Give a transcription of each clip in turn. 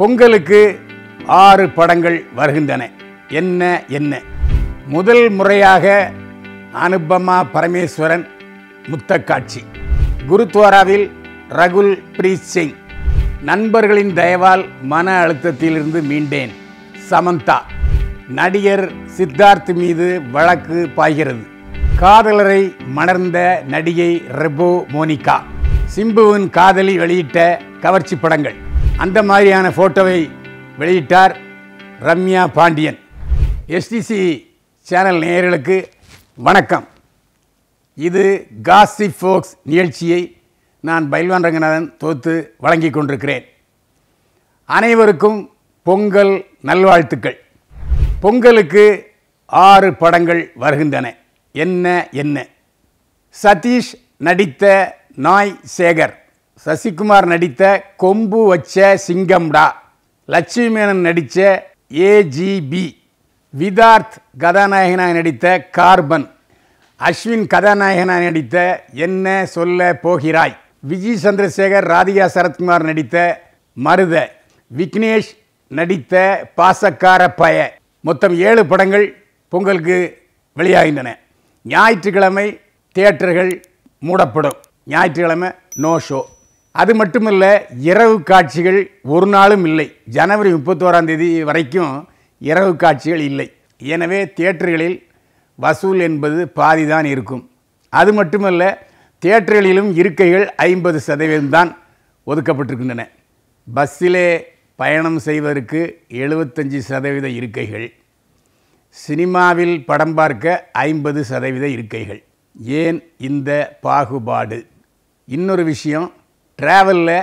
பொங்கலுக்கு ஆறு படங்கள் வருகின்றன என்ன என்ன முதல் முறையாக அனுபமா பரமேஸ்வரன் முத்தக்காட்சி குருத்வாராவில் ரகுல் பிரீத் சிங் நண்பர்களின் தயவால் மன அழுத்தத்திலிருந்து மீண்டேன் சமந்தா நடிகர் சித்தார்த் மீது வழக்கு பாய்கிறது காதலரை மணர்ந்த நடிகை ரெபோ மோனிகா சிம்புவின் காதலி வெளியிட்ட கவர்ச்சி படங்கள் அந்த மாதிரியான ஃபோட்டோவை வெளியிட்டார் ரம்யா பாண்டியன் எஸ்டிசி சேனல் நேயர்களுக்கு வணக்கம் இது காசி ஃபோக்ஸ் நிகழ்ச்சியை நான் பைல்வான் ரங்கநாதன் தொகுத்து வழங்கி கொண்டிருக்கிறேன் அனைவருக்கும் பொங்கல் நல்வாழ்த்துக்கள் பொங்கலுக்கு ஆறு படங்கள் வருகின்றன என்ன என்ன சதீஷ் நடித்த நாய் சேகர் சசிகுமார் நடித்த கொம்பு வச்ச சிங்கம்டா லட்சுமி மேனன் நடித்த ஏஜிபி விதார்த் கதாநாயகனாக நடித்த கார்பன் அஸ்வின் கதாநாயகனாக நடித்த என்ன சொல்ல போகிறாய் விஜய் சந்திரசேகர் ராதிகா சரத்குமார் நடித்த மருத விக்னேஷ் நடித்த பாசக்கார பய மொத்தம் ஏழு படங்கள் பொங்கலுக்கு வெளியாகின்றன ஞாயிற்றுக்கிழமை தியேட்டர்கள் மூடப்படும் ஞாயிற்றுக்கிழமை நோ ஷோ அது மட்டுமல்ல இரவு காட்சிகள் ஒரு நாளும் இல்லை ஜனவரி முப்பத்தோராம் தேதி வரைக்கும் இரவு காட்சிகள் இல்லை எனவே தியேட்டர்களில் வசூல் என்பது பாதி தான் இருக்கும் அது மட்டுமல்ல தியேட்டர்களிலும் இருக்கைகள் ஐம்பது சதவீதம்தான் ஒதுக்கப்பட்டிருக்கின்றன பஸ்ஸிலே பயணம் செய்வதற்கு எழுபத்தஞ்சி சதவீத இருக்கைகள் சினிமாவில் படம் பார்க்க ஐம்பது சதவீத இருக்கைகள் ஏன் இந்த பாகுபாடு இன்னொரு விஷயம் ட்ராவலில்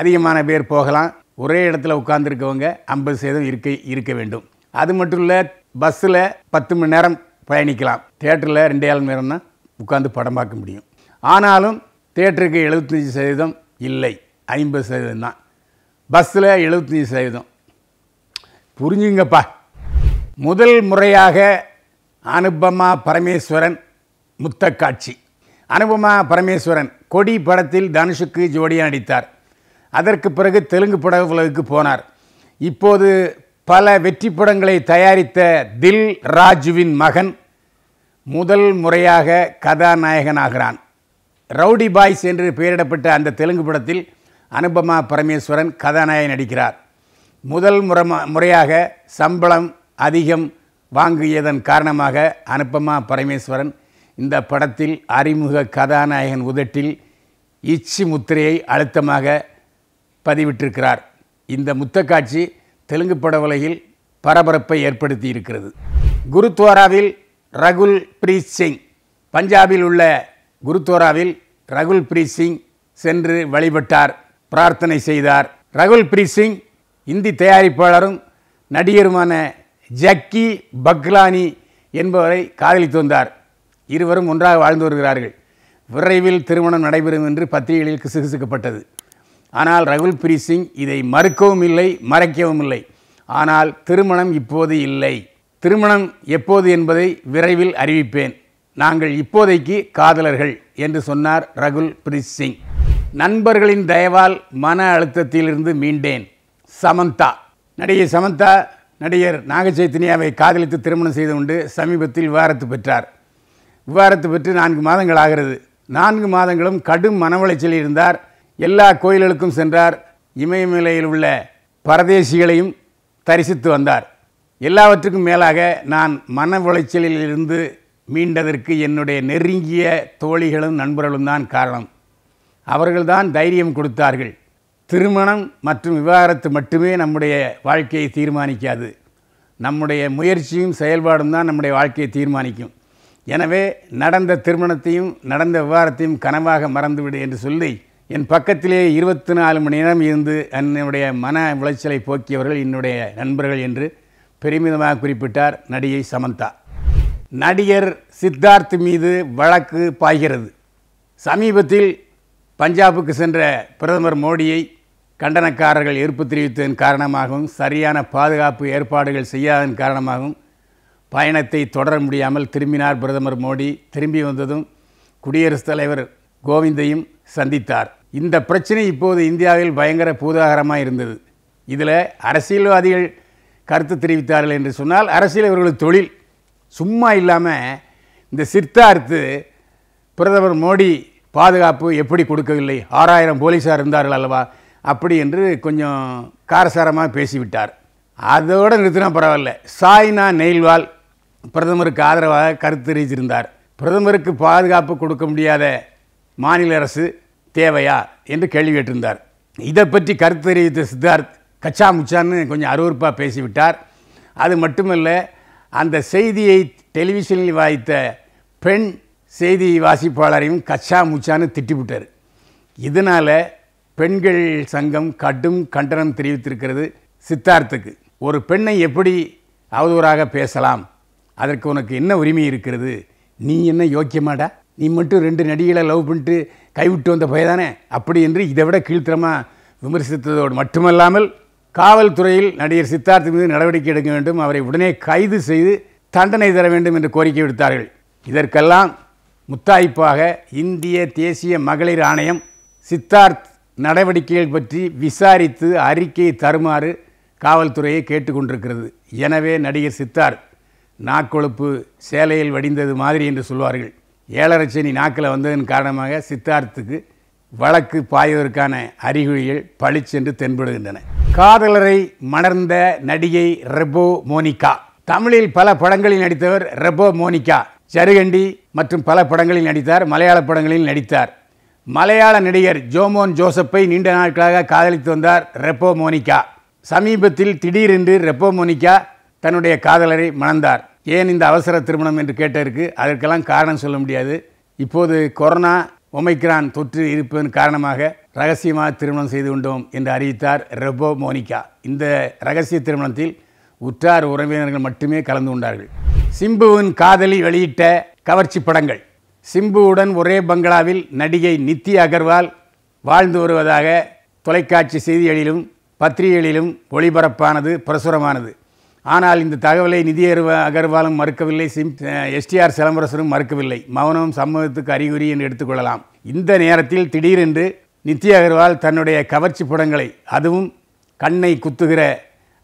அதிகமான பேர் போகலாம் ஒரே இடத்துல உட்காந்துருக்கவங்க ஐம்பது சதவீதம் இருக்க இருக்க வேண்டும் அது மட்டும் இல்லை பஸ்ஸில் பத்து மணி நேரம் பயணிக்கலாம் தேட்டரில் ரெண்டே ஆள் நேரம் தான் உட்காந்து படம் பார்க்க முடியும் ஆனாலும் தேட்டருக்கு எழுபத்தஞ்சி சதவீதம் இல்லை ஐம்பது சதவீதம் தான் பஸ்ஸில் எழுபத்தஞ்சி சதவீதம் புரிஞ்சுங்கப்பா முதல் முறையாக அனுபமா பரமேஸ்வரன் முத்தக்காட்சி அனுபமா பரமேஸ்வரன் கொடி படத்தில் தனுஷுக்கு ஜோடியாக நடித்தார் அதற்கு பிறகு தெலுங்கு பட உலகுக்கு போனார் இப்போது பல வெற்றி படங்களை தயாரித்த தில் ராஜுவின் மகன் முதல் முறையாக கதாநாயகனாகிறான் ரவுடி பாய்ஸ் என்று பெயரிடப்பட்ட அந்த தெலுங்கு படத்தில் அனுபமா பரமேஸ்வரன் கதாநாயகன் நடிக்கிறார் முதல் முறை முறையாக சம்பளம் அதிகம் வாங்கியதன் காரணமாக அனுபமா பரமேஸ்வரன் இந்த படத்தில் அறிமுக கதாநாயகன் உதட்டில் இச்சி முத்திரையை அழுத்தமாக பதிவிட்டிருக்கிறார் இந்த முத்தக்காட்சி தெலுங்கு பட உலகில் பரபரப்பை ஏற்படுத்தி இருக்கிறது குருத்வாராவில் ரகுல் பிரீத் சிங் பஞ்சாபில் உள்ள குருத்வாராவில் ரகுல் பிரீத் சிங் சென்று வழிபட்டார் பிரார்த்தனை செய்தார் ரகுல் பிரீத் சிங் இந்தி தயாரிப்பாளரும் நடிகருமான ஜக்கி பக்லானி என்பவரை காதலித்து வந்தார் இருவரும் ஒன்றாக வாழ்ந்து வருகிறார்கள் விரைவில் திருமணம் நடைபெறும் என்று பத்திரிகைகளில் கிசுகிசுக்கப்பட்டது ஆனால் ரகுல் பிரீத் சிங் இதை மறுக்கவும் இல்லை மறைக்கவும் இல்லை ஆனால் திருமணம் இப்போது இல்லை திருமணம் எப்போது என்பதை விரைவில் அறிவிப்பேன் நாங்கள் இப்போதைக்கு காதலர்கள் என்று சொன்னார் ரகுல் பிரீத் சிங் நண்பர்களின் தயவால் மன அழுத்தத்திலிருந்து மீண்டேன் சமந்தா நடிகை சமந்தா நடிகர் நாகச்சைத்தனியாவை காதலித்து திருமணம் செய்து கொண்டு சமீபத்தில் விவாரத்து பெற்றார் விவாரத்து பெற்று நான்கு மாதங்கள் ஆகிறது நான்கு மாதங்களும் கடும் மனவளைச்சல் இருந்தார் எல்லா கோயில்களுக்கும் சென்றார் இமயமலையில் உள்ள பரதேசிகளையும் தரிசித்து வந்தார் எல்லாவற்றுக்கும் மேலாக நான் மன உளைச்சலில் இருந்து மீண்டதற்கு என்னுடைய நெருங்கிய தோழிகளும் நண்பர்களும் தான் காரணம் அவர்கள்தான் தைரியம் கொடுத்தார்கள் திருமணம் மற்றும் விவாகரத்து மட்டுமே நம்முடைய வாழ்க்கையை தீர்மானிக்காது நம்முடைய முயற்சியும் செயல்பாடும் தான் நம்முடைய வாழ்க்கையை தீர்மானிக்கும் எனவே நடந்த திருமணத்தையும் நடந்த விவகாரத்தையும் கனவாக மறந்துவிடு என்று சொல்லி என் பக்கத்திலே இருபத்தி நாலு மணி நேரம் இருந்து என்னுடைய மன உளைச்சலை போக்கியவர்கள் என்னுடைய நண்பர்கள் என்று பெருமிதமாக குறிப்பிட்டார் நடிகை சமந்தா நடிகர் சித்தார்த் மீது வழக்கு பாய்கிறது சமீபத்தில் பஞ்சாபுக்கு சென்ற பிரதமர் மோடியை கண்டனக்காரர்கள் எதிர்ப்பு தெரிவித்ததன் காரணமாகவும் சரியான பாதுகாப்பு ஏற்பாடுகள் செய்யாததன் காரணமாகவும் பயணத்தை தொடர முடியாமல் திரும்பினார் பிரதமர் மோடி திரும்பி வந்ததும் குடியரசுத் தலைவர் கோவிந்தையும் சந்தித்தார் இந்த பிரச்சனை இப்போது இந்தியாவில் பயங்கர பூதாகரமாக இருந்தது இதில் அரசியல்வாதிகள் கருத்து தெரிவித்தார்கள் என்று சொன்னால் அரசியல் இவர்களது தொழில் சும்மா இல்லாமல் இந்த சித்தார்த்து பிரதமர் மோடி பாதுகாப்பு எப்படி கொடுக்கவில்லை ஆறாயிரம் போலீஸார் இருந்தார்கள் அல்லவா அப்படி என்று கொஞ்சம் காரசாரமாக பேசிவிட்டார் அதோடு நிறுத்தினா பரவாயில்ல சாய்னா நெய்ல்வால் பிரதமருக்கு ஆதரவாக கருத்து தெரிவித்திருந்தார் பிரதமருக்கு பாதுகாப்பு கொடுக்க முடியாத மாநில அரசு தேவையா என்று கேள்வி கேட்டிருந்தார் இதை பற்றி கருத்து தெரிவித்த சித்தார்த் கச்சா முச்சான்னு கொஞ்சம் அருவறுப்பாக பேசிவிட்டார் அது மட்டுமல்ல அந்த செய்தியை டெலிவிஷனில் வாய்த்த பெண் செய்தி வாசிப்பாளரையும் கச்சா முச்சான்னு திட்டிவிட்டார் இதனால் பெண்கள் சங்கம் கடும் கண்டனம் தெரிவித்திருக்கிறது சித்தார்த்துக்கு ஒரு பெண்ணை எப்படி அவதூறாக பேசலாம் அதற்கு உனக்கு என்ன உரிமை இருக்கிறது நீ என்ன யோக்கியமாடா நீ மட்டும் ரெண்டு நடிகளை லவ் பண்ணிட்டு கைவிட்டு வந்த பயதானே அப்படி என்று இதை விட கீழ்த்தரமாக விமர்சித்ததோடு மட்டுமல்லாமல் காவல்துறையில் நடிகர் சித்தார்த் மீது நடவடிக்கை எடுக்க வேண்டும் அவரை உடனே கைது செய்து தண்டனை தர வேண்டும் என்று கோரிக்கை விடுத்தார்கள் இதற்கெல்லாம் முத்தாய்ப்பாக இந்திய தேசிய மகளிர் ஆணையம் சித்தார்த் நடவடிக்கைகள் பற்றி விசாரித்து அறிக்கையை தருமாறு காவல்துறையை கேட்டுக்கொண்டிருக்கிறது எனவே நடிகர் சித்தார்த் நாக்கொழுப்பு சேலையில் வடிந்தது மாதிரி என்று சொல்வார்கள் ஏழரச்சனி நாக்கில் வந்ததன் காரணமாக சித்தார்த்துக்கு வழக்கு பாய்வதற்கான அறிகுறிகள் பளிச்சென்று தென்படுகின்றன காதலரை மணர்ந்த நடிகை ரெபோ மோனிகா தமிழில் பல படங்களில் நடித்தவர் ரெபோ மோனிகா ஜருகண்டி மற்றும் பல படங்களில் நடித்தார் மலையாள படங்களில் நடித்தார் மலையாள நடிகர் ஜோமோன் ஜோசப்பை நீண்ட நாட்களாக காதலித்து வந்தார் ரெப்போ மோனிகா சமீபத்தில் திடீரென்று ரெப்போ மோனிகா தன்னுடைய காதலரை மணந்தார் ஏன் இந்த அவசர திருமணம் என்று கேட்டிருக்கு அதற்கெல்லாம் காரணம் சொல்ல முடியாது இப்போது கொரோனா ஒமைக்ரான் தொற்று இருப்பதன் காரணமாக ரகசியமாக திருமணம் செய்து கொண்டோம் என்று அறிவித்தார் ரெபோ மோனிகா இந்த ரகசிய திருமணத்தில் உற்றார் உறவினர்கள் மட்டுமே கலந்து கொண்டார்கள் சிம்புவின் காதலி வெளியிட்ட கவர்ச்சி படங்கள் சிம்புவுடன் ஒரே பங்களாவில் நடிகை நித்தி அகர்வால் வாழ்ந்து வருவதாக தொலைக்காட்சி செய்திகளிலும் பத்திரிகைகளிலும் ஒளிபரப்பானது பிரசுரமானது ஆனால் இந்த தகவலை நிதி அகர்வாலும் மறுக்கவில்லை சிம் எஸ்டிஆர் சிலம்பரசரும் மறுக்கவில்லை மௌனம் சம்மதத்துக்கு அறிகுறி என்று எடுத்துக்கொள்ளலாம் இந்த நேரத்தில் திடீரென்று நித்ய அகர்வால் தன்னுடைய கவர்ச்சி படங்களை அதுவும் கண்ணை குத்துகிற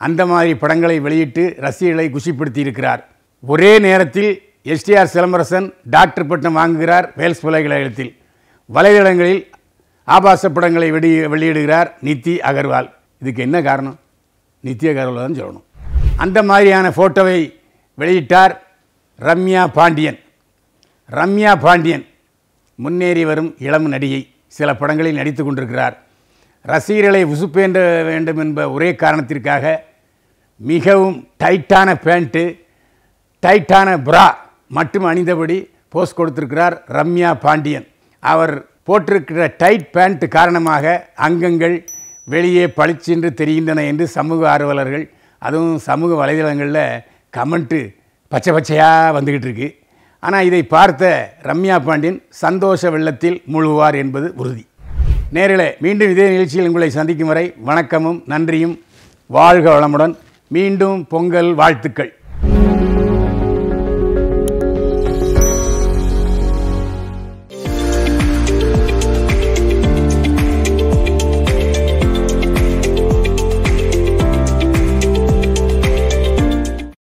அந்த மாதிரி படங்களை வெளியிட்டு ரசிகர்களை குஷிப்படுத்தியிருக்கிறார் ஒரே நேரத்தில் எஸ்டிஆர் சிலம்பரசன் டாக்டர் பட்டம் வாங்குகிறார் வேல்ஸ் பல்கலைக்கழகத்தில் வலைதளங்களில் ஆபாச படங்களை வெளியிடுகிறார் நித்தி அகர்வால் இதுக்கு என்ன காரணம் நித்தி அகர்வால் தான் சொல்லணும் அந்த மாதிரியான ஃபோட்டோவை வெளியிட்டார் ரம்யா பாண்டியன் ரம்யா பாண்டியன் முன்னேறி வரும் இளம் நடிகை சில படங்களில் நடித்து கொண்டிருக்கிறார் ரசிகர்களை உசுப்பேண்ட வேண்டும் என்ப ஒரே காரணத்திற்காக மிகவும் டைட்டான பேண்ட்டு டைட்டான புரா மட்டும் அணிந்தபடி போஸ்ட் கொடுத்திருக்கிறார் ரம்யா பாண்டியன் அவர் போட்டிருக்கிற டைட் பேண்ட் காரணமாக அங்கங்கள் வெளியே பளிச்சென்று தெரிகின்றன என்று சமூக ஆர்வலர்கள் அதுவும் சமூக வலைதளங்களில் கமெண்ட்டு பச்சை பச்சையாக வந்துக்கிட்டு இருக்கு ஆனால் இதை பார்த்த ரம்யா பாண்டியன் சந்தோஷ வெள்ளத்தில் மூழ்குவார் என்பது உறுதி நேரில் மீண்டும் இதே நிகழ்ச்சியில் உங்களை சந்திக்கும் வரை வணக்கமும் நன்றியும் வாழ்க வளமுடன் மீண்டும் பொங்கல் வாழ்த்துக்கள்